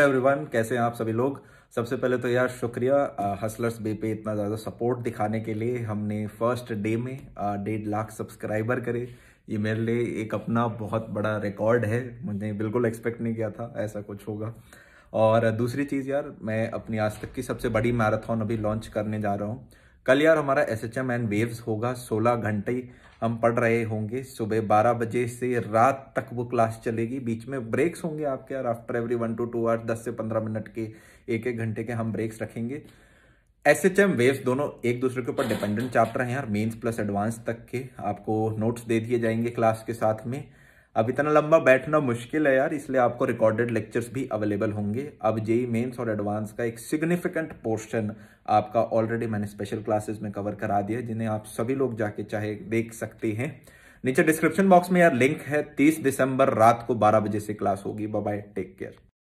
everyone कैसे हैं आप सभी लोग सबसे पहले तो यार शुक्रिया हसलर्स बे पे इतना ज़्यादा सपोर्ट दिखाने के लिए हमने फर्स्ट डे में डेढ़ लाख सब्सक्राइबर करे ये मेरे लिए एक अपना बहुत बड़ा रिकॉर्ड है मुझे बिल्कुल एक्सपेक्ट नहीं किया था ऐसा कुछ होगा और दूसरी चीज़ यार मैं अपनी आज तक की सबसे बड़ी मैराथन अभी लॉन्च करने जा रहा हूँ कल यार हमारा S H M and waves होगा 16 घंटे हम पढ़ रहे होंगे सुबह 12 बजे से रात तक वो क्लास चलेगी बीच में ब्रेक्स होंगे आपके यार after every one two two hours दस से पंद्रह मिनट के एक एक घंटे के हम ब्रेक्स रखेंगे एस एच एम वेव्स दोनों एक दूसरे के ऊपर डिपेंडेंट चैप्टर हैं यार मेंस प्लस एडवांस तक के आपको नोट्स दे दिए जाएंगे क्लास के साथ में अब इतना लंबा बैठना मुश्किल है यार इसलिए आपको रिकॉर्डेड लेक्चर्स भी अवेलेबल होंगे अब जेई मेंस और एडवांस का एक सिग्निफिकेंट पोर्शन आपका ऑलरेडी मैंने स्पेशल क्लासेस में कवर करा दिया है जिन्हें आप सभी लोग जाके चाहे देख सकते हैं नीचे डिस्क्रिप्शन बॉक्स में यार लिंक है 30 दिसंबर रात को 12 बजे से क्लास होगी बाय टेक केयर